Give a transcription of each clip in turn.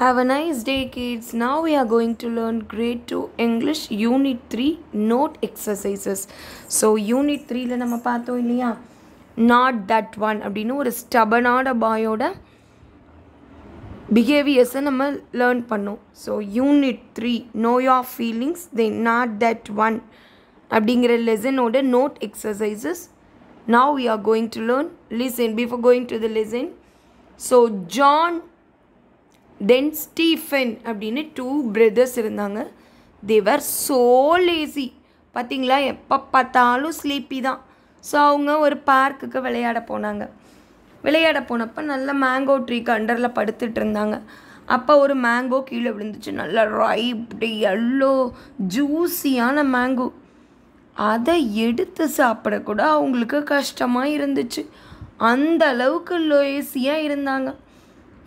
Have a nice day kids. Now we are going to learn grade 2 English unit 3 note exercises. So unit 3ல நம்ம பார்த்தோம் இல்லையா not that one அப்படின்னு ஒரு ஸ்டபனான பாயோட பிஹேவியர்ஸை நம்ம learn பண்ணோம் so unit three know your feelings they not that one அப்படிங்கிற லெசனோட note exercises now we are going to learn listen before going to the lesson so John then Stephen அப்படின்னு two brothers இருந்தாங்க they were so lazy பார்த்திங்களா எப்போ பார்த்தாலும் sleepy தான் so அவங்க ஒரு பார்க்குக்கு விளையாட போனாங்க விளையாட போனப்போ நல்ல மேங்கோ ட்ரீக்கு அண்டரில் படுத்துட்டு இருந்தாங்க அப்போ ஒரு மேங்கோ கீழே விழுந்துச்சு நல்லா ரைப்டு எல்லோ ஜூஸியான மேங்கோ அதை எடுத்து சாப்பிடக்கூட அவங்களுக்கு கஷ்டமாக இருந்துச்சு அந்த அளவுக்கு லோயசியாக இருந்தாங்க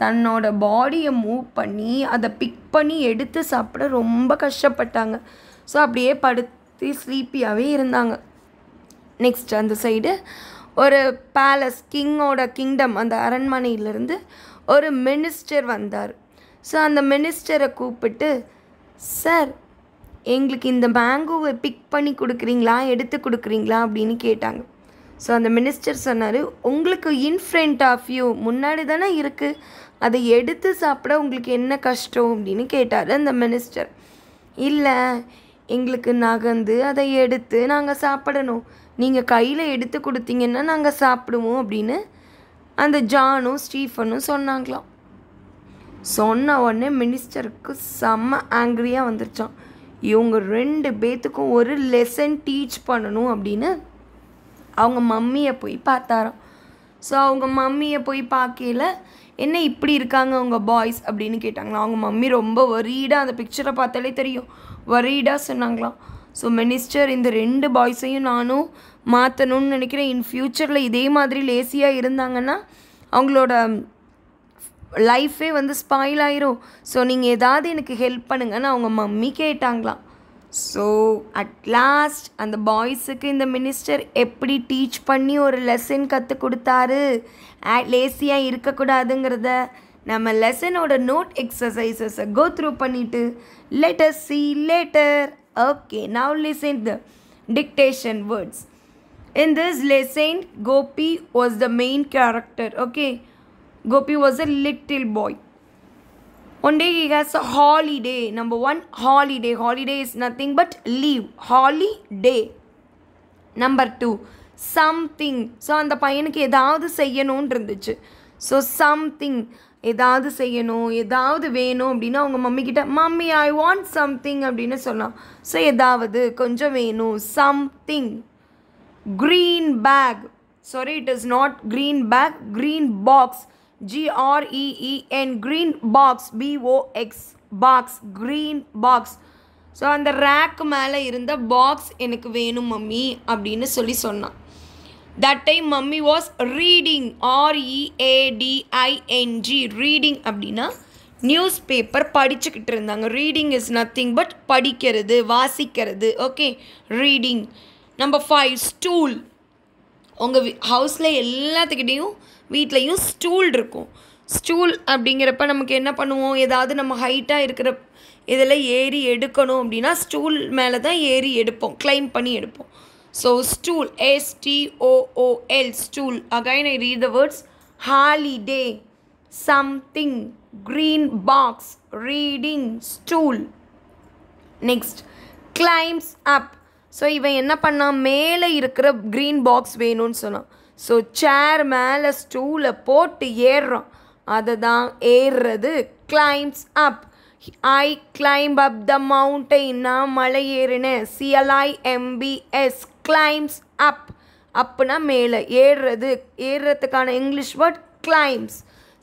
தன்னோட பாடியை மூவ் பண்ணி அதை பிக் பண்ணி எடுத்து சாப்பிட ரொம்ப கஷ்டப்பட்டாங்க ஸோ அப்படியே படுத்து ஸ்லீப்பியாகவே இருந்தாங்க நெக்ஸ்ட் அந்த சைடு ஒரு பேலஸ் கிங்கோட கிங்டம் அந்த அரண்மனையிலேருந்து ஒரு மினிஸ்டர் வந்தார் ஸோ அந்த மினிஸ்டரை கூப்பிட்டு சார் எங்களுக்கு இந்த மேங்கோவை பிக் பண்ணி கொடுக்குறீங்களா எடுத்து கொடுக்குறீங்களா அப்படின்னு கேட்டாங்க ஸோ அந்த மினிஸ்டர் சொன்னார் உங்களுக்கு இன்ஃப்ரண்ட் ஆஃப் யூ முன்னாடி தானே இருக்குது அதை எடுத்து சாப்பிட உங்களுக்கு என்ன கஷ்டம் அப்படின்னு கேட்டார் அந்த மினிஸ்டர் இல்லை எங்களுக்கு நகர்ந்து அதை எடுத்து நாங்கள் சாப்பிடணும் நீங்கள் கையில் எடுத்து கொடுத்தீங்கன்னா நாங்கள் சாப்பிடுவோம் அப்படின்னு அந்த ஜானும் ஸ்டீஃபனும் சொன்னாங்களாம் சொன்ன உடனே மினிஸ்டருக்கு செம்ம ஆங்க்ரியாக வந்துருச்சான் இவங்க ரெண்டு பேத்துக்கும் ஒரு லெசன் டீச் பண்ணணும் அப்படின்னு அவங்க மம்மியை போய் பார்த்தாராம் ஸோ அவங்க மம்மியை போய் பார்க்கையில் என்ன இப்படி இருக்காங்க உங்கள் பாய்ஸ் அப்படின்னு கேட்டாங்களா அவங்க மம்மி ரொம்ப வரீடாக அந்த பிக்சரை பார்த்தாலே தெரியும் வரீடாக சொன்னாங்களாம் ஸோ மினிஸ்டர் இந்த ரெண்டு பாய்ஸையும் நானும் மாற்றணும்னு நினைக்கிறேன் இன் ஃப்யூச்சரில் இதே மாதிரி லேசியாக இருந்தாங்கன்னா அவங்களோட லைஃபே வந்து ஸ்பாயில் ஆயிரும் ஸோ நீங்கள் ஏதாவது எனக்கு ஹெல்ப் பண்ணுங்கன்னு அவங்க மம்மி கேட்டாங்களாம் ஸோ அட்லாஸ்ட் அந்த பாய்ஸுக்கு இந்த மினிஸ்டர் எப்படி டீச் பண்ணி ஒரு லெசன் கற்றுக் கொடுத்தாரு லேசியாக இருக்கக்கூடாதுங்கிறத நம்ம லெசனோட நோட் எக்ஸசைசஸை கோ த்ரூ பண்ணிவிட்டு letter C later okay now listen the dictation words in this lesson Gopi was the main character okay Gopi was a little boy one day he has a holiday. Number one, holiday. Holiday is nothing but leave. Holiday. Number two, something so அந்த பையனுக்கு ஏதாவது செய்யணும்னு இருந்துச்சு so something ஏதாவது செய்யணும் ஏதாவது வேணும் அப்படின்னா அவங்க மம்மிக்கிட்ட மம்மி ஐ வாண்ட் சம்திங் அப்படின்னு சொல்லலாம் ஸோ ஏதாவது கொஞ்சம் வேணும் something green back sorry it is not green back green box G R E E N green box BOX box green box so அந்த ரேக்கு மேலே இருந்த பாக்ஸ் எனக்கு வேணும் மம்மி அப்படின்னு சொல்லி சொன்னான் that time mummy was reading ஆர்இஏடிஐஎன்ஜி reading அப்படின்னா நியூஸ் பேப்பர் படிச்சுக்கிட்டு இருந்தாங்க ரீடிங் இஸ் நத்திங் பட் படிக்கிறது வாசிக்கிறது okay reading number five stool உங்கள் ஹவுஸில் எல்லாத்துக்கிட்டேயும் வீட்லேயும் ஸ்டூல் இருக்கும் ஸ்டூல் அப்படிங்கிறப்ப நமக்கு என்ன பண்ணுவோம் ஏதாவது நம்ம ஹைட்டாக இருக்கிற இதில் ஏறி எடுக்கணும் அப்படின்னா ஸ்டூல் மேலே தான் ஏறி எடுப்போம் கிளைம் பண்ணி எடுப்போம் so stool S T O O L stool again I read the words holiday something green box reading stool next climbs up so இவன் என்ன பண்ணால் மேலே இருக்கிற க்ரீன் பாக்ஸ் வேணும்னு சொன்னான் ஸோ சேர் மேலே ஸ்டூலை போட்டு ஏறுறோம் அதை தான் ஏறுறது climbs up I climb up the mountain நான் மலை ஏறினேன் சிஎல்ஐ எம்பிஎஸ் கிளைம்ஸ் அப் அப்புனா மேலே ஏறுறது ஏறுறதுக்கான English word climbs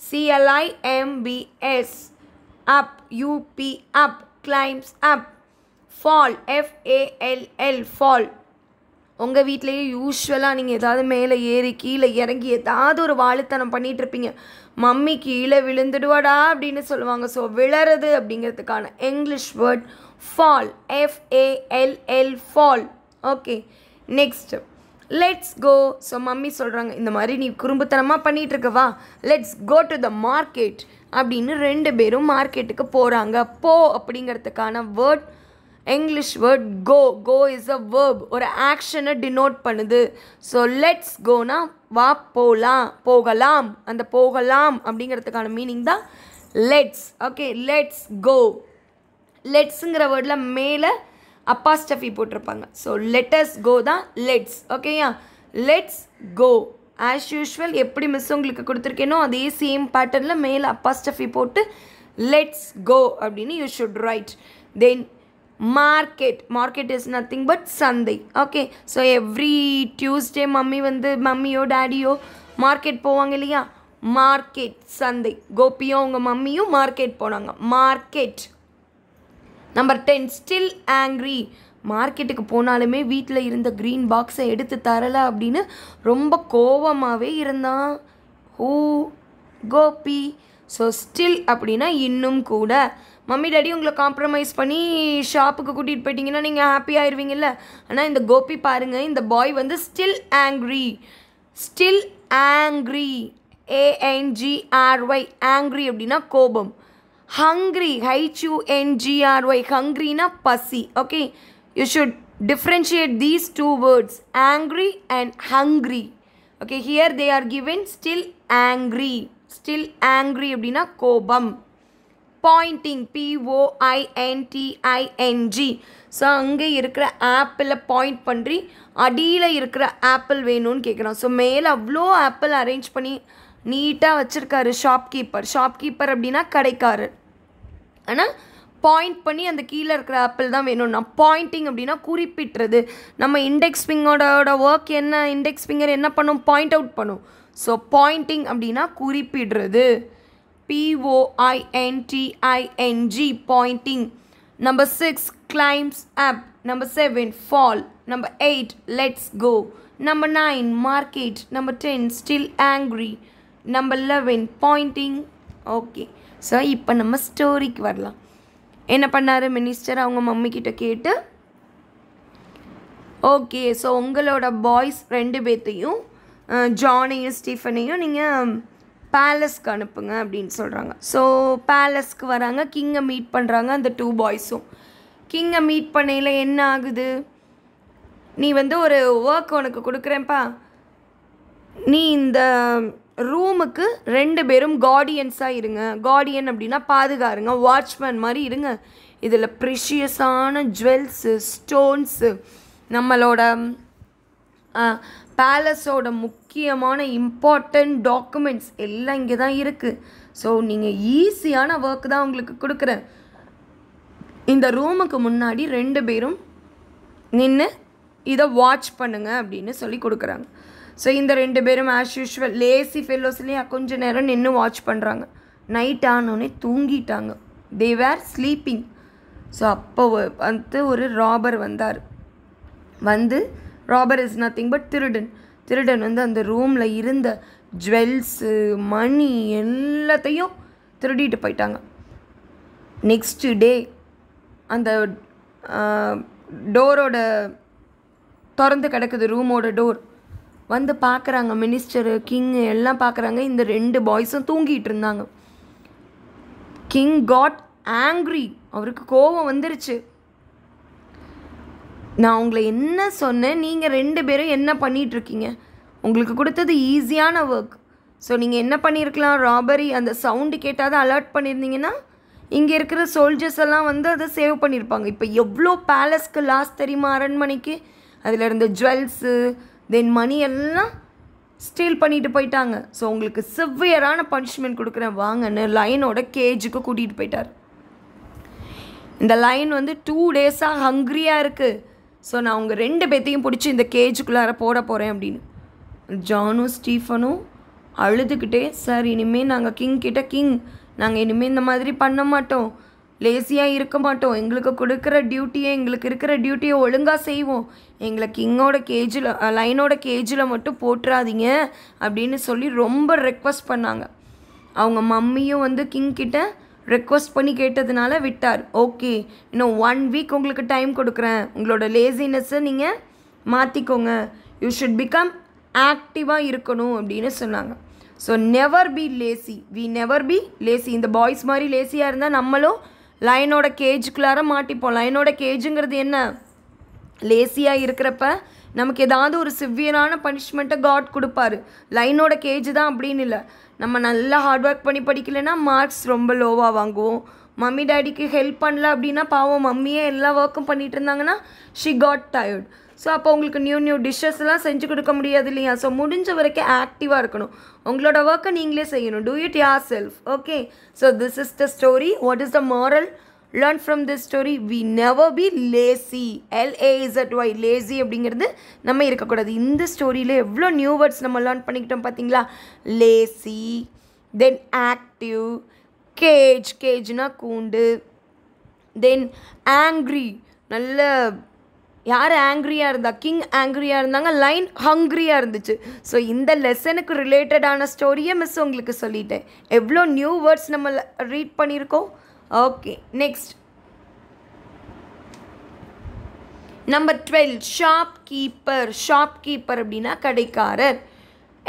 C L I M B S up U P up climbs up fall F A L L fall உங்கள் வீட்லேயே யூஸ்வலாக நீங்கள் ஏதாவது மேலே ஏறி கீழே இறங்கி ஏதாவது ஒரு வாழுத்தனம் பண்ணிகிட்ருப்பீங்க மம்மி கீழே விழுந்துடுவாடா அப்படின்னு சொல்லுவாங்க ஸோ விழறது அப்படிங்கிறதுக்கான English word fall F A L L fall okay next let's go so mummy சொல்கிறாங்க இந்த மாதிரி நீ குறும்புத்தனமாக பண்ணிகிட்ருக்கவா let's go to the market அப்படின்னு ரெண்டு பேரும் மார்க்கெட்டுக்கு போகிறாங்க போ அப்படிங்கிறதுக்கான word English word go go is a verb ஒரு ஆக்ஷனை டினோட் பண்ணுது ஸோ லெட்ஸ் கோனா வா போகலாம் போகலாம் அந்த போகலாம் அப்படிங்கிறதுக்கான மீனிங் தான் லெட்ஸ் ஓகே லெட்ஸ் கோ லெட்ஸுங்கிற வேர்டில் மேலே அப்பாஸ்டஃபி போட்டிருப்பாங்க ஸோ லெட்டர்ஸ் கோ தான் லெட்ஸ் ஓகேயா லெட்ஸ் கோ ஆஸ் யூஷுவல் எப்படி மிஸ் உங்களுக்கு கொடுத்துருக்கேனோ அதே சேம் பேட்டர்னில் மேலே அப்பாஸ்டஃபி போட்டு லெட்ஸ் கோ அப்படின்னு you should write then market market is nothing but சந்தை okay so every Tuesday mummy வந்து மம்மியோ டேடியோ மார்க்கெட் போவாங்க இல்லையா மார்க்கெட் சந்தை கோபியும் அவங்க மம்மியும் மார்க்கெட் போனாங்க market number ten still angry மார்க்கெட்டுக்கு போனாலுமே வீட்டில் இருந்த க்ரீன் பாக்ஸை எடுத்து தரலை அப்படின்னு ரொம்ப கோபமாகவே இருந்தான் ஹூ கோபி ஸோ ஸ்டில் அப்படின்னா இன்னும் கூட மம்மி டேடி உங்களை காம்ப்ரமைஸ் பண்ணி ஷாப்புக்கு கூட்டிகிட்டு போயிட்டீங்கன்னா நீங்கள் ஹாப்பியாயிருவீங்கல்ல ஆனால் இந்த கோபி பாருங்கள் இந்த பாய் வந்து still angry still angry A N G R Y angry அப்படின்னா கோபம் ஹங்க்ரி ஹைச்யூஎன்ஜிஆர்ஒய் ஹங்க்ரினா பசி okay you should differentiate these two words angry and hungry okay here they are given still angry still angry அப்படின்னா கோபம் பாயிண்டிங் பிஓஐஎன்டிஐஎன்ஜி ஸோ அங்கே இருக்கிற ஆப்பிளில் பாயிண்ட் பண்ணி அடியில் இருக்கிற ஆப்பிள் வேணும்னு கேட்குறான் ஸோ மேலே அவ்வளோ ஆப்பிள் அரேஞ்ச் பண்ணி நீட்டாக வச்சுருக்காரு ஷாப்கீப்பர் ஷாப்கீப்பர் அப்படின்னா கடைக்காரர் ஆனால் பாயிண்ட் பண்ணி அந்த கீழே இருக்கிற ஆப்பிள் தான் வேணும்னா பாயிண்டிங் அப்படின்னா குறிப்பிட்டுறது நம்ம இண்டெக்ஸ் ஃபிங்கரோட ஒர்க் என்ன இண்டெக்ஸ் ஃபிங்கர் என்ன பண்ணும் பாயிண்ட் அவுட் பண்ணும் ஸோ பாயிண்டிங் அப்படின்னா குறிப்பிடுறது P-O-I-N-T-I-N-G, pointing. Number six, climbs up. Number seven, fall. Number eight, let's go. Number nine, market. Number ten, still angry. Number eleven, pointing. Okay so இப்போ நம்ம ஸ்டோரிக்கு வரலாம் என்ன பண்ணார் மினிஸ்டர் அவங்க மம்மி கிட்ட கேட்டு ஓகே ஸோ உங்களோட பாய்ஸ் ரெண்டு பேர்த்தையும் ஜானையும் ஸ்டீஃபனையும் நீங்கள் பேலஸ்க்கு அனுப்புங்க அப்படின்னு சொல்கிறாங்க ஸோ பேலஸ்க்கு வராங்க கிங்கை மீட் பண்ணுறாங்க அந்த டூ பாய்ஸும் கிங்கை மீட் பண்ணையில் என்ன ஆகுது நீ வந்து ஒரு ஒர்க் உனக்கு கொடுக்குறேன்ப்பா நீ இந்த ரூமுக்கு ரெண்டு பேரும் கார்டியன்ஸாக இருங்க கார்டியன் அப்படின்னா பாதுகாருங்க வாட்ச்மேன் மாதிரி இருங்க இதில் ப்ரிஷியஸான ஜுவல்ஸு ஸ்டோன்ஸு நம்மளோட பேலஸோட முக்கியமான இம்பார்ட்டண்ட் டாக்குமெண்ட்ஸ் எல்லாம் இங்கே தான் இருக்குது ஸோ நீங்கள் ஈஸியான ஒர்க் தான் உங்களுக்கு கொடுக்குறேன் இந்த ரூமுக்கு முன்னாடி ரெண்டு பேரும் நின்று இதை வாட்ச் பண்ணுங்க அப்படின்னு சொல்லி கொடுக்குறாங்க ஸோ இந்த ரெண்டு பேரும் ஆஸ் யூஷுவல் லேசி ஃபெல்லோஸ்லேயே கொஞ்சம் நேரம் நின்று வாட்ச் பண்ணுறாங்க நைட் ஆனோடனே தூங்கிட்டாங்க தே வேர் ஸ்லீப்பிங் ஸோ அப்போ வந்து ஒரு ராபர் வந்தார் வந்து ராபர் இஸ் நத்திங் பட் திருடன் திருடன் வந்து அந்த ரூமில் இருந்த ஜுவல்ஸு மணி எல்லாத்தையும் திருடிட்டு போயிட்டாங்க நெக்ஸ்ட்டு டே அந்த டோரோட திறந்து கிடக்குது ரூமோட டோர் வந்து பார்க்குறாங்க மினிஸ்டரு கிங்கு எல்லாம் பார்க்குறாங்க இந்த ரெண்டு பாய்ஸும் தூங்கிட்டு இருந்தாங்க கிங் காட் ஆங்க்ரி அவருக்கு கோபம் வந்துருச்சு நான் உங்களை என்ன சொன்னேன் நீங்கள் ரெண்டு பேரும் என்ன பண்ணிகிட்ருக்கீங்க உங்களுக்கு கொடுத்தது ஈஸியான ஒர்க் ஸோ நீங்கள் என்ன பண்ணியிருக்கலாம் ராபரி அந்த சவுண்டு கேட்டால் அலர்ட் பண்ணியிருந்தீங்கன்னா இங்கே இருக்கிற சோல்ஜர்ஸ் எல்லாம் வந்து அதை சேவ் பண்ணியிருப்பாங்க இப்போ எவ்வளோ பேலஸ்க்கு லாஸ்ட் தெரியுமா அரண்மனைக்கு அதில் இருந்த ஜுவல்ஸு தென் மணி எல்லாம் ஸ்டீல் பண்ணிட்டு போயிட்டாங்க ஸோ உங்களுக்கு சிவியரான பனிஷ்மெண்ட் கொடுக்குறேன் வாங்கன்னு லைனோட கேஜுக்கு கூட்டிகிட்டு போயிட்டார் இந்த லைன் வந்து டூ டேஸாக ஹங்க்ரியாக இருக்குது ஸோ நான் அவங்க ரெண்டு பேர்த்தையும் பிடிச்சி இந்த கேஜுக்குள்ளார போட போகிறேன் அப்படின்னு ஜானும் ஸ்டீஃபனும் அழுதுகிட்டே சார் இனிமேல் நாங்கள் கிங் கிட்ட கிங் நாங்கள் இனிமேல் இந்த மாதிரி பண்ண மாட்டோம் லேசியாக இருக்க மாட்டோம் எங்களுக்கு கொடுக்குற டியூட்டியை எங்களுக்கு இருக்கிற டியூட்டியை ஒழுங்காக செய்வோம் எங்களை கிங்கோட கேஜில் லைனோட கேஜில் மட்டும் போட்டுறாதீங்க அப்படின்னு சொல்லி ரொம்ப ரெக்வஸ்ட் பண்ணாங்க அவங்க மம்மியும் வந்து கிங் கிட்ட ரெக்வஸ்ட் பண்ணி கேட்டதுனால விட்டார் ஓகே இன்னும் ஒன் வீக் உங்களுக்கு டைம் கொடுக்குறேன் உங்களோட லேசினஸ்ஸை நீங்கள் மாற்றிக்கோங்க யூ ஷுட் பிகம் ஆக்டிவாக இருக்கணும் அப்படின்னு சொன்னாங்க so never be lazy we never be lazy இந்த பாய்ஸ் மாதிரி லேசியாக இருந்தால் நம்மளும் லைனோட கேஜுக்குள்ளார மாட்டிப்போம் லைனோட கேஜுங்கிறது என்ன லேசியாக இருக்கிறப்ப நமக்கு ஏதாவது ஒரு சிவியரான பனிஷ்மெண்ட்டை காட் கொடுப்பாரு லைனோட கேஜ் தான் அப்படின்னு இல்லை நம்ம நல்லா ஹார்ட் ஒர்க் பண்ணி படிக்கலைன்னா மார்க்ஸ் ரொம்ப லோவாக வாங்குவோம் மம்மி டேடிக்கு ஹெல்ப் பண்ணல அப்படின்னா பாவம் மம்மியே எல்லா ஒர்க்கும் பண்ணிகிட்டு இருந்தாங்கன்னா ஷி காட் டயர்ட் ஸோ அப்போ உங்களுக்கு நியூ நியூ டிஷ்ஷஸ்லாம் செஞ்சு கொடுக்க முடியாது இல்லையா ஸோ முடிஞ்ச வரைக்கும் ஆக்டிவாக இருக்கணும் உங்களோட ஒர்க்கை நீங்களே செய்யணும் do it yourself okay so this is the story what is the moral learn from this story we never be lazy at why lazy அப்படிங்கிறது நம்ம இருக்கக்கூடாது இந்த ஸ்டோரியில் எவ்வளோ நியூ வேர்ட்ஸ் நம்ம லேர்ன் பண்ணிக்கிட்டோம் பார்த்தீங்களா லேசி தென் ஆக்டிவ் கேஜ் கேஜ்னா கூண்டு தென் ஆங்க்ரி நல்ல யார் ஆங்க்ரியாக இருந்தால் கிங் ஆங்க்ரியாக இருந்தாங்க லைன் ஹங்க்ரியாக இருந்துச்சு ஸோ இந்த லெசனுக்கு ரிலேட்டடான ஸ்டோரியை மிஸ் உங்களுக்கு சொல்லிட்டேன் எவ்வளோ நியூ வேர்ட்ஸ் நம்ம ரீட் பண்ணியிருக்கோம் okay next number twelve shopkeeper shopkeeper அப்படின்னா கடைக்காரர்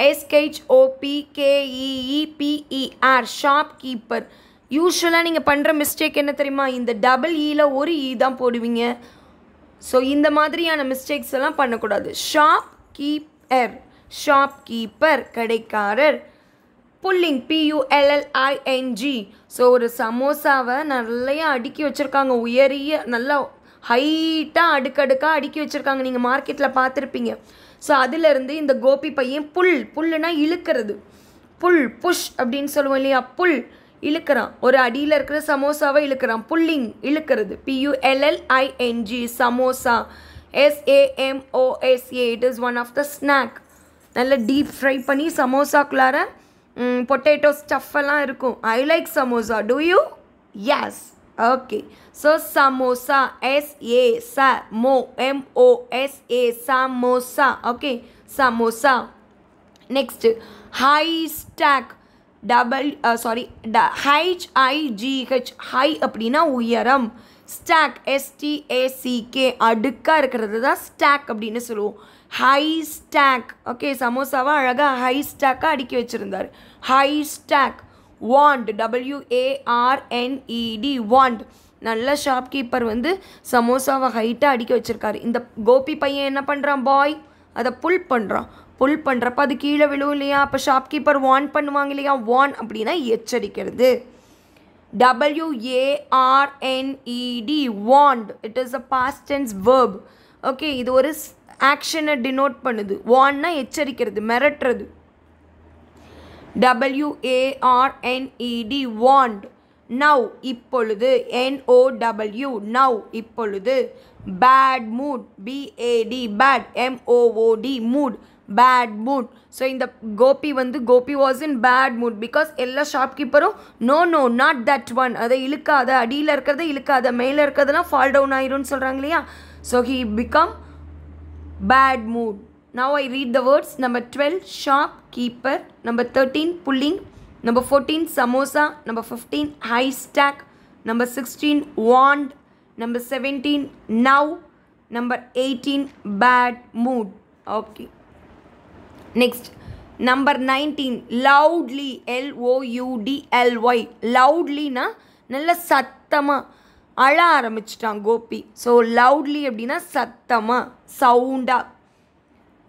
எஸ்ஹெச்ஓபி கேஇஇபிஇஆர் ஷாப் கீப்பர் யூஸ்வலாக நீங்கள் பண்ணுற மிஸ்டேக் என்ன தெரியுமா இந்த டபுள் இயில் e ஒரு இ e தான் போடுவீங்க ஸோ இந்த மாதிரியான மிஸ்டேக்ஸ் எல்லாம் பண்ணக்கூடாது ஷாப் கீப்பர் ஷாப் கீப்பர் கடைக்காரர் புல்லிங் பியூஎல்எல்ஐஎன்ஜி ஸோ ஒரு சமோசாவை நிறையா அடுக்கி வச்சுருக்காங்க உயரிய நல்லா ஹைட்டாக அடுக்கடுக்காக அடுக்கி வச்சுருக்காங்க நீங்கள் மார்க்கெட்டில் பார்த்துருப்பீங்க ஸோ அதிலேருந்து இந்த கோபி பையன் புல் புல்லுனா இழுக்கிறது புல் புஷ் அப்படின்னு சொல்லுவோம் இல்லையா புல் இழுக்கிறான் ஒரு அடியில் இருக்கிற சமோசாவை இழுக்கிறான் புல்லிங் இழுக்கிறது பியூஎல்எல்ஐஎன்ஜி samosa எஸ்ஏஎம்ஓஎஸ்ஏ it is one of the snack நல்லா டீப் ஃப்ரை பண்ணி சமோசாக்குள்ளார பொட்டேட்டோ ஸ்டஃப்பெல்லாம் இருக்கும் I like samosa two you S okay so samosa S A ச மோ M O S A samosa okay samosa next high stock double sorry ட ஹைச்ஐஜிஹெச் ஹை அப்படின்னா உயரம் ஸ்டாக் எஸ்டிஏசிகே அடுக்காக இருக்கிறது தான் ஸ்டாக் அப்படின்னு சொல்லுவோம் ஹை ஸ்டாக் ஓகே சமோசாவை அழகாக ஹை ஸ்டாக்காக அடுக்கி வச்சுருந்தார் high stack warned W A R N E D warned நல்ல ஷாப்கீப்பர் வந்து சமோசாவை ஹைட்டாக அடிக்க வச்சுருக்காரு இந்த கோபி பையன் என்ன பண்ணுறான் பாய் அதை புல் பண்ணுறான் புல் பண்ணுறப்ப அது கீழே விழுவும் இல்லையா அப்போ ஷாப்கீப்பர் வான் பண்ணுவாங்க இல்லையா வான் அப்படின்னா எச்சரிக்கிறது W A R N E D warned it is a past tense verb okay இது ஒரு ஆக்ஷனை டினோட் பண்ணுது வான்னா எச்சரிக்கிறது மிரட்டுறது டபிள்யூஏஆர்என்இடி வாண்ட் நவ் இப்பொழுது என்ஓடபிள்யூ நவ் இப்பொழுது bad mood B A D bad M O O D mood bad mood so இந்த கோபி வந்து Gopi was in bad mood because எல்லா ஷாப்கீப்பரும் no no not that one அதை இழுக்காத அடியில் இருக்கிறத இழுக்காத மேலே இருக்கிறதெல்லாம் ஃபால் டவுன் ஆயிரும்னு சொல்கிறாங்க இல்லையா so he become bad mood now I read the words number twelve shopkeeper number thirteen pulling number fourteen samosa number fifteen high stack number sixteen warned number seventeen now number eighteen bad mood okay next number nineteen loudly L O U D L Y லவுட்லினா நல்ல சத்தமாக அழ ஆரம்பிச்சிட்டான் Gopi so loudly அப்படின்னா சத்தமாக சவுண்டாக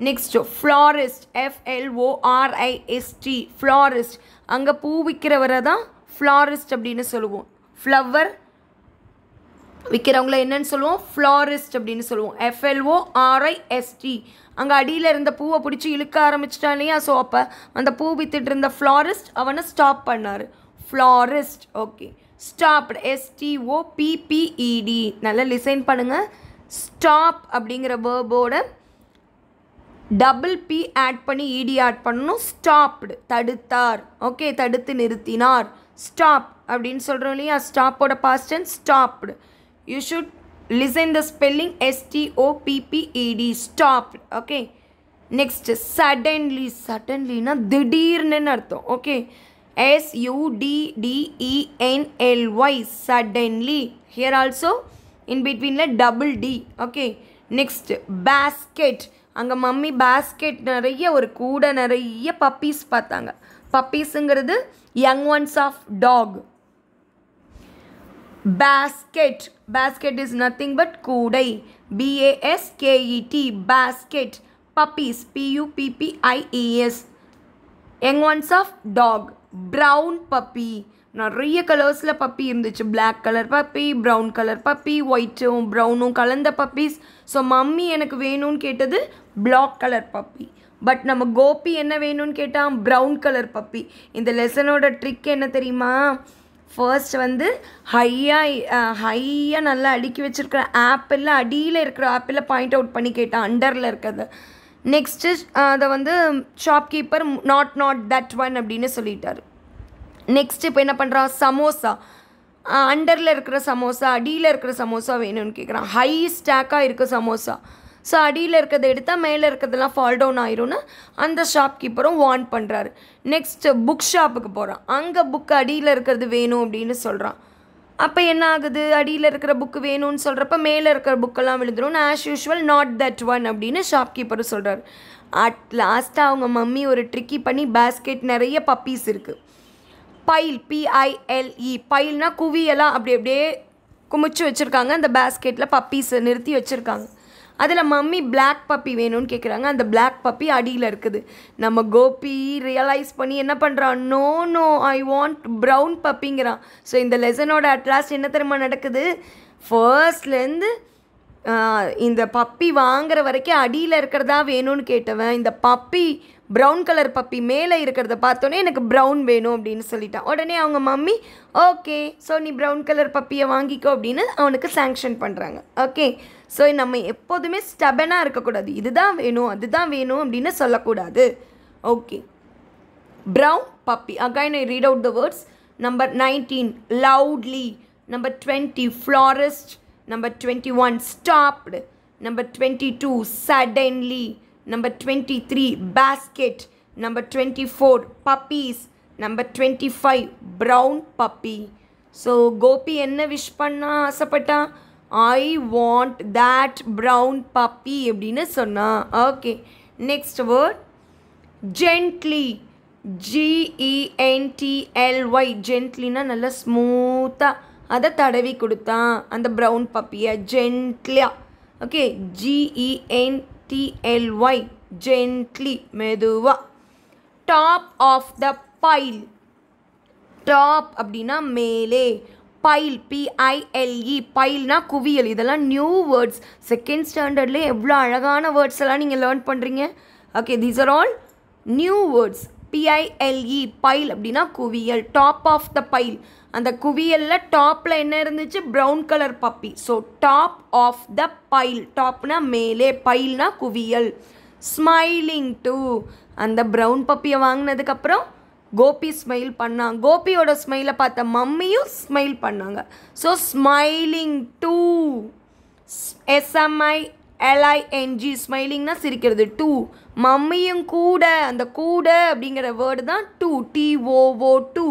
next florist எஃப்எல்ஓஆர்ஐஎஸ்டி florist அங்கே பூ விற்கிறவரை தான் ஃப்ளாரிஸ்ட் அப்படின்னு சொல்லுவோம் ஃப்ளவர் விற்கிறவங்கள என்னன்னு சொல்லுவோம் ஃப்ளாரிஸ்ட் அப்படின்னு சொல்லுவோம் எஃப்எல்ஓ ஆர்ஐஎஸ்டி அங்கே அடியில் இருந்த பூவை பிடிச்சி இழுக்க ஆரம்பிச்சிட்டான் இல்லையா ஸோ அப்போ அந்த பூ வித்துட்டு இருந்த ஃப்ளாரிஸ்ட் அவனை ஸ்டாப் பண்ணார் florist okay stopped S T O P P E D நல்லா லிசைன் பண்ணுங்கள் ஸ்டாப் அப்படிங்கிற வேர்போட டபுள் பி ஆட் பண்ணி இடி e ஆட் பண்ணணும் ஸ்டாப்டு தடுத்தார் ஓகே தடுத்து நிறுத்தினார் ஸ்டாப் அப்படின்னு சொல்கிறோம் இல்லையா ஸ்டாப்போட Boston stopped you should listen the spelling எஸ்டிஓபிபிஇடி stop okay p next suddenly சடன்லினா திடீர்னு அர்த்தம் okay yes you suddenly here also in பிட்வீனில் double D okay next basket அங்கே மம்மி பேஸ்கெட் நிறைய ஒரு கூட நிறைய பப்பீஸ் பார்த்தாங்க பப்பீஸுங்கிறது young once of talk basket basket is nothing but கூடை பிஏஎஸ்கேஇடி basket puppies பியூபிபிஐஇஎஸ் எங் once of dog brown puppy நிறைய கலர்ஸில் பப்பி இருந்துச்சு black colour puppy brown colour puppy ஒயிட்டும் ப்ரௌனும் கலந்த பப்பீஸ் ஸோ மம்மி எனக்கு வேணும்னு கேட்டது பிளாக் கலர் பப்பி பட் நம்ம கோபி என்ன வேணும்னு கேட்டால் ப்ரௌன் கலர் பப்பி இந்த லெசனோட ட்ரிக் என்ன தெரியுமா ஃபர்ஸ்ட் வந்து ஹையாக ஹையாக நல்லா அடுக்கி வச்சுருக்கிற ஆப்பிளில் அடியில் இருக்கிற ஆப்பிளில் பாயிண்ட் அவுட் பண்ணி கேட்டேன் அண்டரில் இருக்கிறது நெக்ஸ்ட்டு அதை வந்து shopkeeper not not that one அப்படின்னு சொல்லிட்டார் நெக்ஸ்ட் இப்போ என்ன பண்ணுறான் சமோசா அண்டரில் இருக்கிற சமோசா அடியில் இருக்கிற சமோசா வேணும்னு கேட்குறான் ஹை ஸ்டாக்காக இருக்குது சமோசா ஸோ அடியில் இருக்கிறத எடுத்தால் மேலே இருக்கிறதெல்லாம் ஃபால் டவுன் ஆயிரும்னு அந்த ஷாப் கீப்பரும் வார்ன் பண்ணுறாரு நெக்ஸ்ட்டு புக் ஷாப்புக்கு போகிறான் அங்கே புக் அடியில் இருக்கிறது வேணும் அப்படின்னு சொல்கிறான் அப்போ என்ன ஆகுது அடியில் இருக்கிற புக்கு வேணும்னு சொல்கிறப்ப மேலே இருக்கிற புக்கெல்லாம் விழுந்துடும் as usual not that one அப்படின்னு ஷாப்கீப்பரும் சொல்கிறார் அட் லாஸ்ட்டாக அவங்க மம்மி ஒரு ட்ரிக்கி பண்ணி பேஸ்கெட் நிறைய பப்பீஸ் இருக்குது பைல் பிஐஎல்இ பைல்னால் e, குவியெல்லாம் அப்படி அப்படியே குமிச்சு வச்சுருக்காங்க அந்த பேஸ்கெட்டில் பப்பீஸை நிறுத்தி வச்சுருக்காங்க அதில் மம்மி பிளாக் பப்பி வேணும்னு கேட்குறாங்க அந்த பிளாக் பப்பி அடியில் இருக்குது நம்ம கோபி ரியலைஸ் பண்ணி என்ன பண்ணுறான் no no I want brown பப்பிங்கிறான் ஸோ இந்த லெசனோட அட்லாஸ்ட் என்ன தெரியுமா நடக்குது ஃபர்ஸ்ட்லேருந்து இந்த பப்பி வாங்குற வரைக்கும் அடியில் இருக்கிறதா வேணும்னு கேட்டவன் இந்த பப்பி ப்ரௌன் கலர் பப்பி மேலே இருக்கிறத பார்த்தோன்னே எனக்கு ப்ரௌன் வேணும் அப்படின்னு சொல்லிட்டான் உடனே அவங்க மம்மி ஓகே ஸோ நீ ப்ரௌன் கலர் பப்பியை வாங்கிக்கோ அப்படின்னு அவனுக்கு சேங்ஷன் பண்ணுறாங்க ஓகே ஸோ நம்ம எப்போதுமே ஸ்டபனாக இருக்கக்கூடாது இதுதான் வேணும் அதுதான் வேணும் அப்படின்னு சொல்லக்கூடாது okay brown puppy again I read out the words number nineteen loudly number twenty florist number twenty one stopped number twenty two suddenly number twenty three basket number twenty four puppies number twenty five brown puppy so Gopi என்ன wish பண்ணால் ஆசைப்பட்டான் I want that brown puppy அப்படின்னு சொன்னான் okay next word gently G E N T L Y ஜென்ட்லினா நல்லா ஸ்மூத்தாக அதை தடவி கொடுத்தான் அந்த ப்ரௌன் பப்பியை ஜென்ட்லியா ஓகே ஜிஇஎன்டிஎல்ஒய் ஜென்ட்லி மெதுவாக top of the pile top அப்படின்னா மேலே பைல் பிஐஎல்இ e, பைல்னா குவியல் இதெல்லாம் நியூ வேர்ட்ஸ் செகண்ட் ஸ்டாண்டர்ட்லேயே எவ்வளோ அழகான வேர்ட்ஸ் எல்லாம் நீங்கள் லேர்ன் பண்ணுறீங்க okay these are all new words P I L E pile அப்படின்னா குவியல் டாப் ஆஃப் த பைல் அந்த குவியலில் டாப்பில் என்ன இருந்துச்சு brown colour puppy so top of the pile டாப்னா மேலே பைல்னா குவியல் ஸ்மைலிங் டூ அந்த ப்ரௌன் பப்பியை வாங்கினதுக்கப்புறம் கோபி ஸ்மைல் பண்ணாங்க கோபியோட ஸ்மைலை பார்த்த மம்மியும் ஸ்மைல் பண்ணாங்க so smiling too S M I L I N G ஸ்மைலிங்னா சிரிக்கிறது டூ மம்மியும் கூட அந்த கூட அப்படிங்கிற வேர்டு தான் too T O O too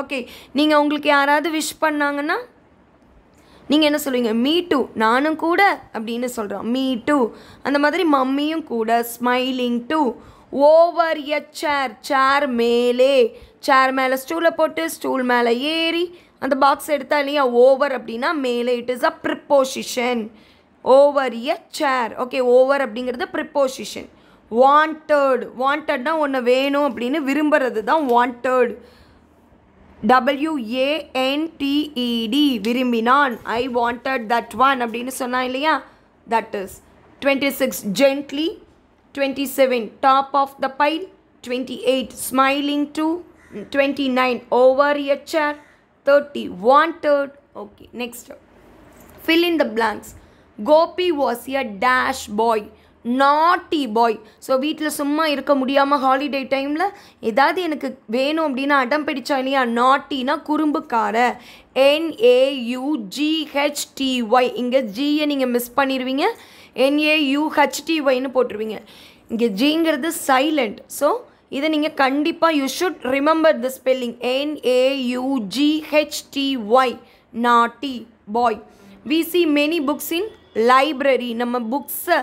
okay நீங்கள் உங்களுக்கு யாராவது விஷ் பண்ணாங்கன்னா நீங்கள் என்ன சொல்லுவீங்க மீ டூ நானும் கூட அப்படின்னு சொல்கிறோம் மீ டூ அந்த மாதிரி மம்மியும் கூட smiling too over a chair chair மேலே சேர் மேலே ஸ்டூலை போட்டு ஸ்டூல் மேலே ஏறி அந்த பாக்ஸ் எடுத்தா இல்லையா ஓவர் அப்படின்னா மேலே it is a preposition over a chair okay over அப்படிங்கிறது ப்ரிப்போசிஷன் வாண்டட் வாண்டட்னா ஒன்று வேணும் அப்படின்னு விரும்புகிறது தான் வாண்டட் டபிள்யூஏஎன்டிஇடி e விரும்பினான் ஐ வாண்டட் தட் ஒன் அப்படின்னு சொன்னான் இல்லையா that is twenty six gently 27 top of the pile 28 smiling to 29 over a chair 30 wanted. okay next fill in the blanks gopi was a dash boy நாட்டி பாய் so வீட்டில் சும்மா இருக்க முடியாமல் holiday டைமில் ஏதாவது எனக்கு வேணும் அப்படின்னா அடம் பிடிச்சா இல்லையா நாட்டினா குறும்புக்கார என்ஏயூஜிஹெச்டிஒய் இங்கே ஜியை நீங்கள் மிஸ் பண்ணிடுவீங்க என்ஏயூஹெச்டிஒய்னு போட்டுருவீங்க இங்கே ஜிங்கிறது சைலண்ட் ஸோ இதை நீங்கள் கண்டிப்பாக you should remember the spelling என்ஏயூஜிஹெச்டிஒய் நாட்டி பாய் we see many books in library நம்ம புக்ஸை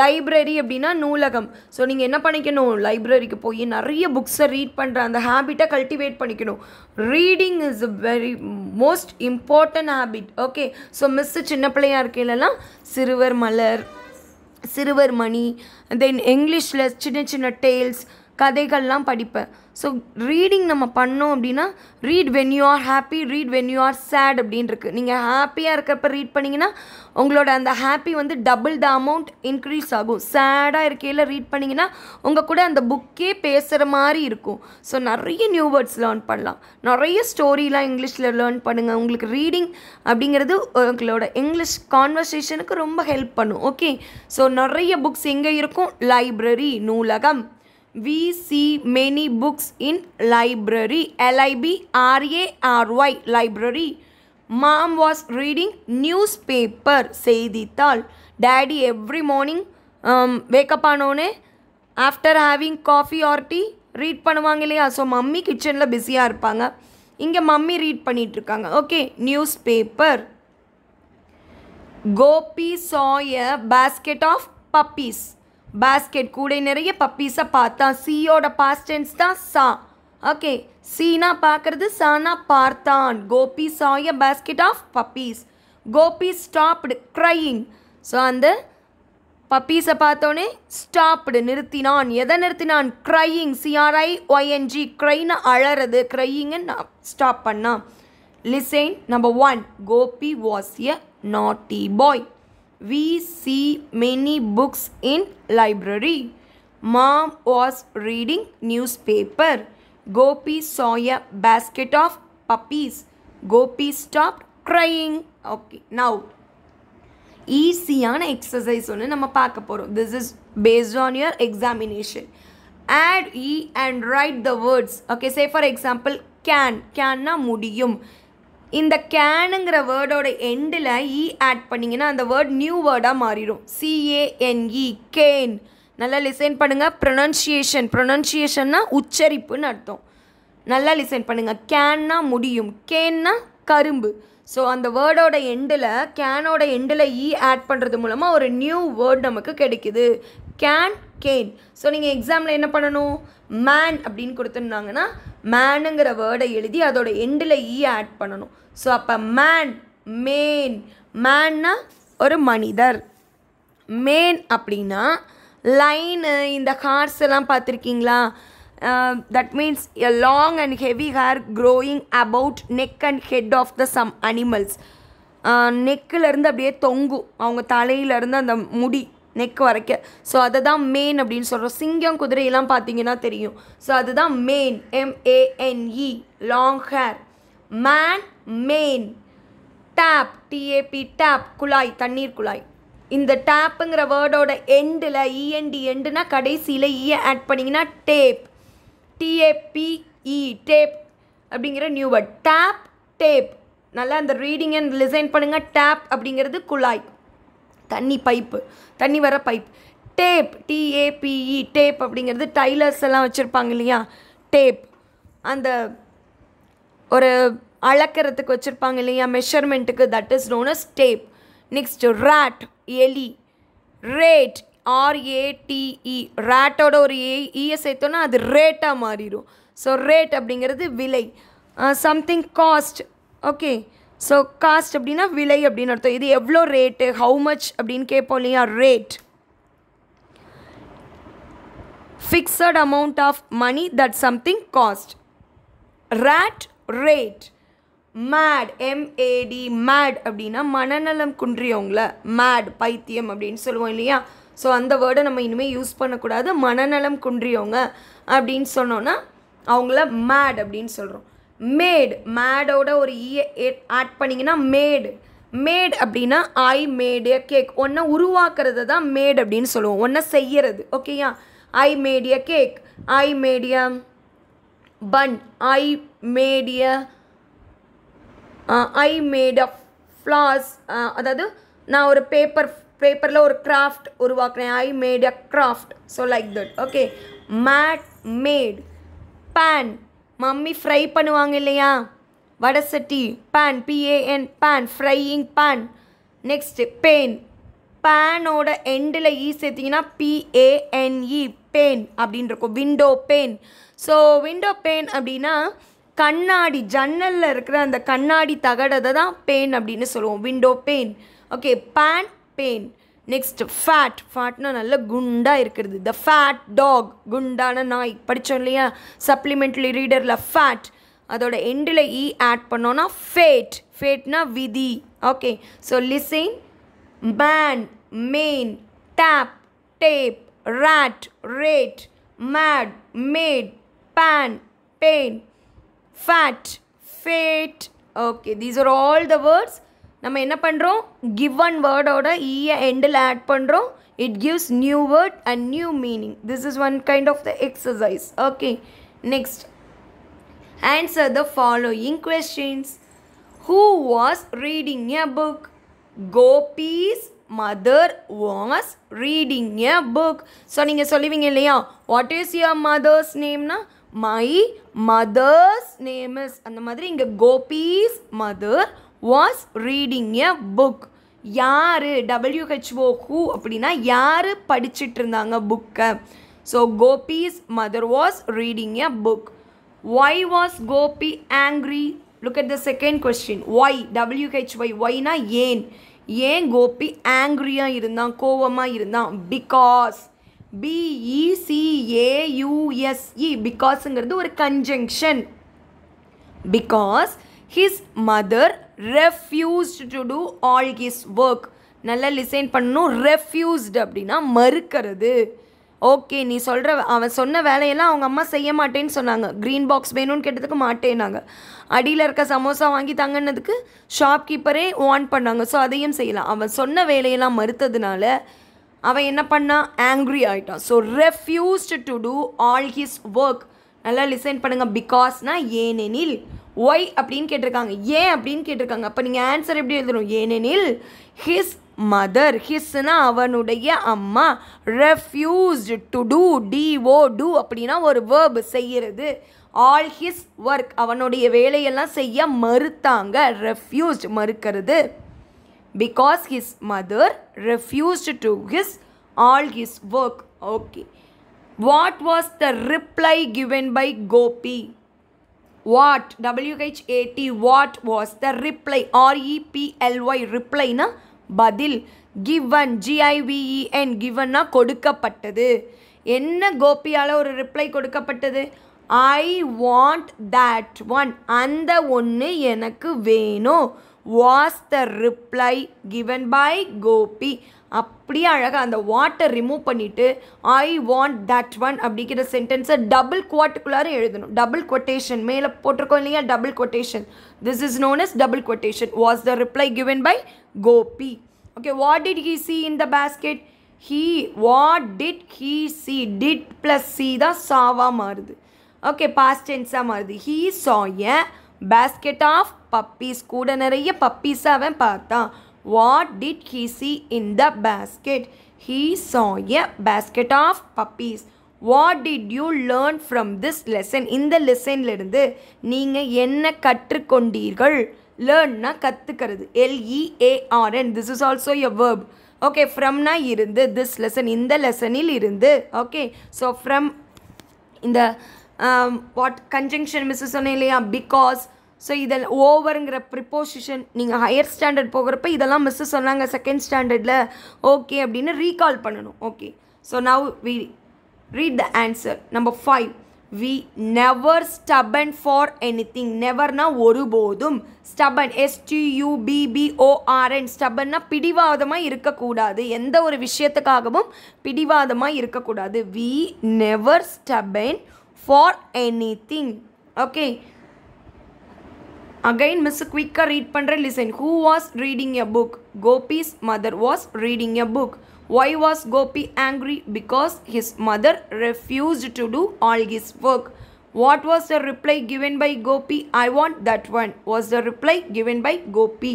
லைப்ரரி அப்படின்னா நூலகம் ஸோ நீங்கள் என்ன பண்ணிக்கணும் லைப்ரரிக்கு போய் நிறைய புக்ஸை ரீட் பண்ணுற அந்த ஹேபிட்டை கல்டிவேட் பண்ணிக்கணும் reading is a very most important habit okay so miss சின்ன பிள்ளையாக இருக்கையிலலாம் சிறுவர் மலர் சிறுவர் மணி தென் இங்கிலீஷில் சின்ன சின்ன டேல்ஸ் கதைகள்லாம் படிப்பேன் ஸோ ரீடிங் நம்ம பண்ணோம் அப்படின்னா read when you are happy read when you are sad அப்படின்னு இருக்குது நீங்கள் ஹாப்பியாக இருக்கிறப்ப ரீட் பண்ணிங்கன்னா உங்களோட அந்த ஹாப்பி வந்து டபுள் த அமௌண்ட் இன்க்ரீஸ் ஆகும் சேடாக இருக்கையில் ரீட் பண்ணிங்கன்னா உங்கள் கூட அந்த புக்கே பேசுகிற மாதிரி இருக்கும் ஸோ நிறைய நியூ வேர்ட்ஸ் லேர்ன் பண்ணலாம் நிறைய ஸ்டோரிலாம் இங்கிலீஷில் லேர்ன் பண்ணுங்கள் உங்களுக்கு ரீடிங் அப்படிங்கிறது உங்களோட இங்கிலீஷ் கான்வர்சேஷனுக்கு ரொம்ப ஹெல்ப் பண்ணும் ஓகே ஸோ நிறைய புக்ஸ் எங்கே இருக்கும் லைப்ரரி நூலகம் we see many books in library L I B R A R Y library mom was reading newspaper செய்தித்தாள் டேடி எவ்ரி மார்னிங் வேக்கப் ஆனோடனே after having coffee or tea read பண்ணுவாங்க இல்லையா ஸோ மம்மி கிச்சனில் பிஸியாக இருப்பாங்க இங்கே மம்மி ரீட் பண்ணிகிட்ருக்காங்க okay newspaper Gopi saw basket of puppies basket கூடை நிறைய பப்பீஸை பார்த்தா சியோட பாஸ்டென்ஸ் தான் சா ஓகே சீனா பார்க்கறது சானா பார்த்தான் Gopi saw a basket of puppies Gopi stopped crying so அந்த பப்பீஸை பார்த்தோன்னே ஸ்டாப்டு நிறுத்தினான் எதை நிறுத்தினான் க்ரையிங் சிஆர்ஐ ஒய்என்ஜி க்ரைனு அழறது க்ரையிங்கு நான் ஸ்டாப் பண்ணான் listen number one Gopi was a naughty boy we see many books in library. Mom was reading newspaper. Gopi saw a basket of puppies. Gopi stopped crying. Okay, now ஈஸியான exercise ஒன்று நம்ம பார்க்க போகிறோம் this is based on your examination add E and write the words okay say for example can கேன்னா முடியும் இந்த கேனுங்கிற வேர்டோட எண்டில் E e add பண்ணிங்கன்னா அந்த வேர்ட் நியூ வேர்டாக மாறிடும் சிஏஎன்இ கேன் e, நல்லா லிசன் பண்ணுங்கள் ப்ரொனன்சியேஷன் ப்ரொனன்சியேஷன்னா உச்சரிப்புன்னு அர்த்தம் நல்லா லிசன் பண்ணுங்கள் கேன்னா முடியும் கேன்னா கரும்பு ஸோ அந்த வேர்டோட எண்டில் கேனோட எண்டில் இ e ஆட் பண்ணுறது மூலமாக ஒரு நியூ வேர்ட் நமக்கு கிடைக்குது கேன் கேன் ஸோ நீங்கள் எக்ஸாமில் என்ன பண்ணணும் மேன் அப்படின்னு கொடுத்துருந்தாங்கன்னா மேனுங்கிற வேர்டை எழுதி அதோட எண்டில் ஈ ஆட் பண்ணணும் ஸோ அப்போ மேன் மேன் மேன்னா ஒரு மனிதர் மேன் அப்படின்னா லைனு இந்த ஹார்ஸ் எல்லாம் பார்த்துருக்கீங்களா that means a long and heavy hair growing about neck and head of the some animals நெக்கிலேருந்து அப்படியே தொங்கும் அவங்க தலையிலேருந்து அந்த முடி நெக் வரைக்கும் ஸோ அதை தான் மெயின் அப்படின்னு சொல்கிறோம் சிங்கம் குதிரையெல்லாம் பார்த்தீங்கன்னா தெரியும் ஸோ அதுதான் mane M A N E long hair man mane tap T A P tap குழாய் தண்ணீர் குழாய் இந்த டேப்புங்கிற வேர்டோட எண்டில் இஎன்டி e எண்டுனா கடைசியில் இஏ e ஆட் பண்ணிங்கன்னா டேப் டிஏபிஇ டேப் e, அப்படிங்கிற நியூ வேர்ட் டேப் டேப் நல்லா அந்த ரீடிங் அண்ட் லிசைன் பண்ணுங்கள் டேப் அப்படிங்கிறது குழாய் தண்ணி பைப்பு தண்ணி வர பைப் டேப் டிஏபிஇ டேப் அப்படிங்கிறது டைலர்ஸ் எல்லாம் வச்சுருப்பாங்க இல்லையா டேப் அந்த ஒரு அளக்கிறதுக்கு வச்சுருப்பாங்க இல்லையா மெஷர்மெண்ட்டுக்கு that is known as tape next rat எலி ரேட் ஆர்ஏடிஇ ரேட்டோட ஒரு ஏ e, இஎஸ் e சேர்த்தோன்னா அது ரேட்டாக மாறிடும் ஸோ ரேட் அப்படிங்கிறது விலை something cost okay so cost அப்படின்னா விலை அப்படின்னு அர்த்தம் இது எவ்வளோ ரேட்டு ஹவு மச் அப்படின்னு கேட்போம் இல்லையா rate fixed amount of money that something cost rate rate mad M A D mad அப்படின்னா மனநலம் குன்றியவங்கள மேட் பைத்தியம் அப்படின்னு சொல்லுவோம் இல்லையா ஸோ அந்த வேர்டை நம்ம இனிமேல் யூஸ் பண்ணக்கூடாது மனநலம் குன்றியவங்க அப்படின்னு சொன்னோன்னா அவங்கள மேட் அப்படின்னு சொல்கிறோம் மேட் மேடோட ஒரு இஏ ஆட் பண்ணிங்கன்னா மேடு மேட் அப்படின்னா ஐ மேட் எ கேக் ஒன்றை உருவாக்குறது தான் மேட் அப்படின்னு சொல்லுவோம் ஒன்றை செய்யறது ஓகேயா I made a cake I made a bun I made a I made a floss அதாவது நான் ஒரு பேப்பர் பேப்பரில் ஒரு கிராஃப்ட் உருவாக்குறேன் I made a craft so like that okay mad made pan mummy fry பண்ணுவாங்க இல்லையா வடை சட்டி pan P A N pan frying pan next pan பேனோட எண்டில் ஈ சேர்த்திங்கன்னா பிஏஎன்இ பேன் அப்படின்னு இருக்கும் window pane so window pane அப்படின்னா கண்ணாடி ஜன்னலில் இருக்கிற அந்த கண்ணாடி தகடதை தான் பேன் அப்படின்னு சொல்லுவோம் window pane okay pan pane next fat ஃபேட்னா நல்ல குண்டாக இருக்கிறது த ஃபேட் டாக் குண்டான நாய் படித்தோம் இல்லையா சப்ளிமெண்ட்லி ரீடரில் ஃபேட் அதோட எண்டில் இ e ஆட் பண்ணோன்னா ஃபேட் ஃபேட்னா விதி okay so listen pan main tap tape rat rate mad made pan pane fat fate okay these are all the words நம்ம என்ன பண்ணுறோம் கிவ் ஒன் வேர்டோட ஈயை எண்டில் ஆட் பண்ணுறோம் it gives new word and new meaning this is one kind of the exercise okay next answer the following questions who was reading a book Gopi's mother was reading a book so நீங்கள் சொல்லுவீங்க இல்லையா what is your mother's நேம்னா my mother's name is அந்த மாதிரி இங்கே Gopi's mother was reading a book யார் W H O who அப்படின்னா யார் படிச்சுட்டு இருந்தாங்க புக்கை so Gopi's mother was reading a book why was Gopi angry look at the second question why W H Y ஒய்னா ஏன் ஏன் கோபி ஆங்க்ரியாக இருந்தான் கோவமாக இருந்தான் பிகாஸ் பிஇசிஏயூஎஸ்இ பிகாஸுங்கிறது ஒரு conjunction because his mother refused to do all his work நல்லா லிசைன் பண்ணணும் ரெஃப்யூஸ்டு அப்படின்னா மறுக்கிறது ஓகே நீ சொல்கிற அவன் சொன்ன வேலையெல்லாம் அவங்க அம்மா செய்ய மாட்டேன்னு சொன்னாங்க க்ரீன் பாக்ஸ் வேணும்னு கேட்டதுக்கு மாட்டேனாங்க அடியில் இருக்க சமோசா வாங்கி தங்கன்னதுக்கு ஷாப்கீப்பரே வான் பண்ணாங்க ஸோ அதையும் செய்யலாம் அவன் சொன்ன வேலையெல்லாம் மறுத்ததுனால அவன் என்ன பண்ணான் ஆங்க்ரி ஆகிட்டான் so refused to do all his work நல்லா லிசன் பண்ணுங்கள் பிகாஸ்னால் ஏனெனில் ஒய் அப்படின்னு கேட்டிருக்காங்க ஏன் அப்படின்னு கேட்டிருக்காங்க அப்போ நீங்கள் ஆன்சர் எப்படி எழுதணும் ஏனெனில் ஹிஸ் மதர் ஹிஸ்னா அவனுடைய அம்மா refused to do D O do அப்படின்னா ஒரு வேர்ப் செய்கிறது ஆல் ஹிஸ் ஒர்க் அவனுடைய வேலையெல்லாம் செய்ய மறுத்தாங்க ரெஃப்யூஸ்ட் மறுக்கிறது because his mother refused to his all his work okay what was the reply given by Gopi what W H A T what was the reply R E P L Y ரிப்ளைனா பதில் கிவன் ஜிஐவிஇஎன் கிவன்னா கொடுக்கப்பட்டது என்ன கோபியால் ஒரு ரிப்ளை கொடுக்கப்பட்டது ஐ வாண்ட் தேட் ஒன் அந்த ஒன்று எனக்கு வேணும் was the reply given by Gopi அப்படியே அழகாக அந்த வாட்டை ரிமூவ் பண்ணிவிட்டு ஐ வாண்ட் தட் ஒன் அப்படிங்கிற சென்டென்ஸை டபுள் குவாட்டுக்குள்ளார எழுதணும் டபுள் கொட்டேஷன் மேலே போட்டிருக்கோம் இல்லையா double quotation this is known as double quotation was the reply given by Gopi okay what did he see in the basket he what did he see did plus see தான் சாவாக மாறுது okay past டென்ஸாக மாறுது he saw a basket of puppies கூட நிறைய பப்பீஸை அவன் பார்த்தான் what did he see in the basket he saw a basket of puppies what did you learn from this lesson இந்த லெசன்லேருந்து நீங்கள் என்ன கற்றுக்கொண்டீர்கள் லேர்ன்னா கற்றுக்கிறது L E A R N this is also a verb okay ஃப்ரம்னா இருந்து திஸ் லெசன் இந்த லெசனில் இருந்து ஓகே ஸோ ஃப்ரம் இந்த வாட் கன்ஜங்ஷன் மிஸ் சொன்னேன் இல்லையா பிகாஸ் ஸோ இதில் ஓவருங்கிற ப்ரிப்போசிஷன் நீங்கள் ஹையர் ஸ்டாண்டர்ட் போகிறப்ப இதெல்லாம் மிஸ்ஸு சொன்னாங்க செகண்ட் ஸ்டாண்டர்டில் ஓகே அப்படின்னு ரீகால் பண்ணணும் okay so now we read the answer number five V never stubborn for any thing நெவர்னா ஒருபோதும் ஸ்டபன் எஸ்டியூபிபிஓஆர்என் ஸ்டபன்னா பிடிவாதமாக இருக்கக்கூடாது எந்த ஒரு விஷயத்துக்காகவும் பிடிவாதமாக இருக்கக்கூடாது we never stubborn for any thing okay Again, miss குயிக்காக read, pandra. listen. Who was reading a book? Gopi's mother was reading a book. Why was Gopi angry? Because his mother refused to do all his work. What was the reply given by Gopi? I want that one. Was the reply given by Gopi?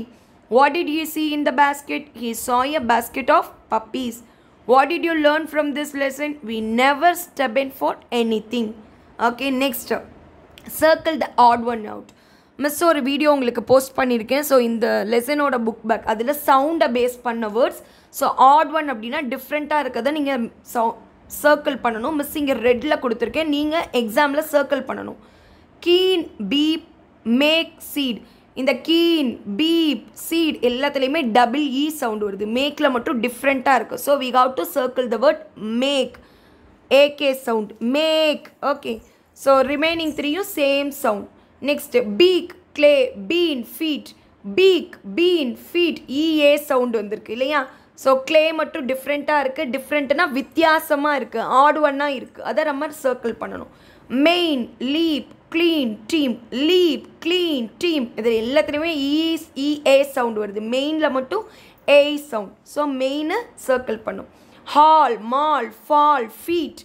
What did he see in the basket? He saw a basket of puppies. What did you learn from this lesson? We never stubborn for anything. Okay, next. Circle the odd one out. Miss ஒரு video உங்களுக்கு post பண்ணியிருக்கேன் so இந்த லெசனோட book back அதில் சவுண்டை base பண்ண words so add one அப்படின்னா டிஃப்ரெண்ட்டாக இருக்கிறத நீங்கள் சவு சர்க்கிள் பண்ணணும் மிஸ் இங்கே ரெட்டில் கொடுத்துருக்கேன் நீங்கள் எக்ஸாமில் சர்க்கிள் பண்ணணும் கீன் பீப் மேக் சீட் இந்த கீன் பீப் சீட் எல்லாத்துலேயுமே டபுள் இ சவுண்ட் வருது மேக்கில் மட்டும் டிஃப்ரெண்ட்டாக இருக்குது so we have to circle the word make A K sound make okay so ரிமைனிங் த்ரீயும் same sound next peak clay bean feet peak bean feet E A sound வந்திருக்கு இல்லையா ஸோ கிளே மட்டும் டிஃப்ரெண்ட்டாக இருக்குது டிஃப்ரெண்ட்டுனா வித்தியாசமாக இருக்குது ஆடு ஒன்னாக இருக்குது அதை நம்ம சர்க்கிள் பண்ணணும் main leap clean team leap clean team இதில் எல்லாத்துலேயுமே இஸ் இஏ சவுண்ட் வருது மெயினில் மட்டும் ஏ சவுண்ட் ஸோ மெயினை சர்க்கிள் பண்ணும் hall mall fall feet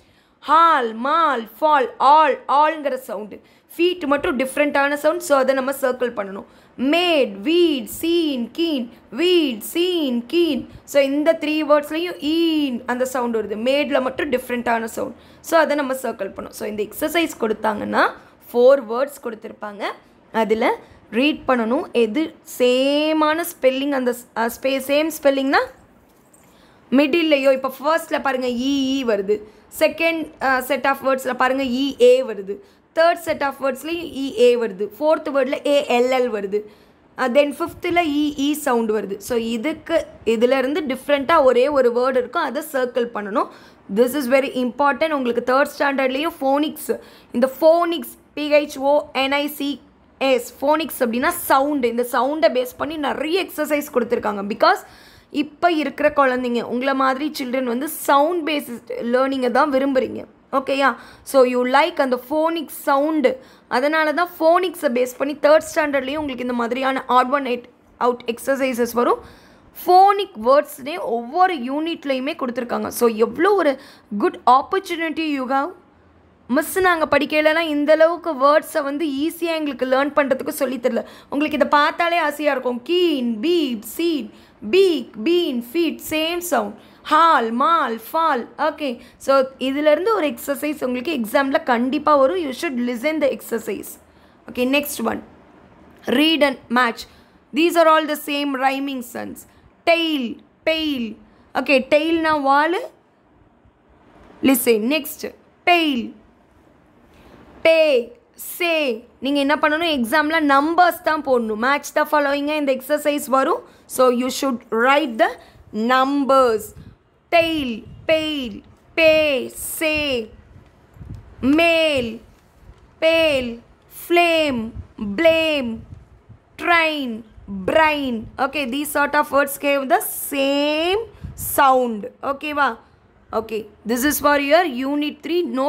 hall mall fall all ஆளுங்கிற சவுண்டு ஃபீட் மட்டும் டிஃப்ரெண்ட்டான சவுண்ட் ஸோ அதை நம்ம சர்க்கிள் பண்ணணும் made wheat seen keen wheat seen keen so இந்த த்ரீ வேர்ட்ஸ்லையும் ஈன் அந்த சவுண்ட் வருது மேடில் மட்டும் டிஃப்ரெண்ட்டான சவுண்ட் ஸோ அதை நம்ம சர்க்கிள் பண்ணணும் ஸோ இந்த எக்ஸசைஸ் கொடுத்தாங்கன்னா ஃபோர் வேர்ட்ஸ் கொடுத்துருப்பாங்க அதில் ரீட் பண்ணணும் எது சேமான ஸ்பெல்லிங் அந்த ஸ்பே சேம் ஸ்பெல்லிங்னால் மிடில்லையோ இப்போ ஃபர்ஸ்ட்டில் பாருங்கள் இஇ வருது செகண்ட் செட் ஆஃப் வேர்ட்ஸில் பாருங்கள் இஏ வருது தேர்ட் செட் ஆஃப் வேர்ட்ஸ்லேயும் இஏ வருது ஃபோர்த் வேர்டில் ஏஎல்எல் வருது தென் ஃபிஃப்த்தில் இஇ சவுண்ட் வருது ஸோ இதுக்கு இதிலேருந்து டிஃப்ரெண்ட்டாக ஒரே ஒரு வேர்டு இருக்கும் அதை சர்க்கிள் பண்ணணும் திஸ் இஸ் வெரி இம்பார்ட்டன்ட் உங்களுக்கு தேர்ட் ஸ்டாண்டர்ட்லேயும் ஃபோனிக்ஸ் இந்த phonics P H O N I C S phonics அப்படின்னா சவுண்டு இந்த சவுண்டை பேஸ் பண்ணி நிறைய எக்ஸசைஸ் கொடுத்துருக்காங்க பிகாஸ் இப்போ இருக்கிற குழந்தைங்க உங்களை மாதிரி சில்ட்ரன் வந்து சவுண்ட் பேஸ்ட் லேர்னிங்கை தான் விரும்புகிறீங்க ஓகேயா ஸோ யூ லைக் அந்த ஃபோனிக் சவுண்டு அதனால தான் ஃபோனிக்ஸை பேஸ் பண்ணி தேர்ட் ஸ்டாண்டர்ட்லேயும் உங்களுக்கு இந்த மாதிரியான ஆட் ஒன் எயிட் அவுட் எக்ஸசைசஸ் வரும் ஃபோனிக் வேர்ட்ஸ்னே ஒவ்வொரு யூனிட்லேயுமே கொடுத்துருக்காங்க ஸோ எவ்வளோ ஒரு good opportunity you have miss நாங்கள் படிக்கலைன்னா இந்தளவுக்கு வேர்ட்ஸை வந்து ஈஸியாக எங்களுக்கு லேர்ன் பண்ணுறதுக்கு சொல்லித்தரல உங்களுக்கு இதை பார்த்தாலே ஆசையாக இருக்கும் keen beep seat peak bean feet same sound hall mall fall okay so இதிலேருந்து ஒரு எக்ஸசைஸ் உங்களுக்கு எக்ஸாமில் கண்டிப்பாக வரும் you should listen the exercise okay next one read and match these are all the same rhyming sounds tail pail okay டெய்ல்னா வால் listen next tail pay say நீங்கள் என்ன பண்ணணும் எக்ஸாமில் நம்பர்ஸ் தான் போடணும் மேட்ச் த ஃபாலோயிங்காக இந்த எக்ஸசைஸ் வரும் so you should write the numbers tail pail pay say mail pale flame blame train brain okay these sort of words gave the same sound ஓகேவா okay this is for your unit three no